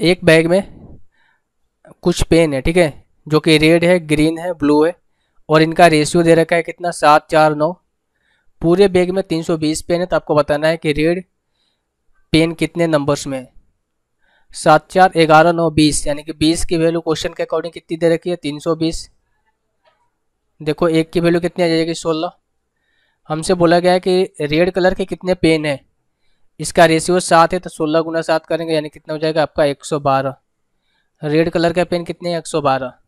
एक बैग में कुछ पेन है ठीक है जो कि रेड है ग्रीन है ब्लू है और इनका रेशियो दे रखा है कितना सात चार नौ पूरे बैग में तीन सौ बीस पेन है तो आपको बताना है कि रेड पेन कितने नंबर्स में है सात चार ग्यारह नौ बीस यानी कि बीस की वैल्यू क्वेश्चन के अकॉर्डिंग कितनी दे रखी है तीन सौ बीस देखो एक की वैल्यू कितनी आ जाएगी सोलह हमसे बोला गया है कि रेड कलर के कितने पेन हैं इसका रेशियो सात है तो सोलह गुना सात करेंगे यानी कितना हो जाएगा आपका एक सौ बारह रेड कलर का पेन कितने हैं एक सौ बारह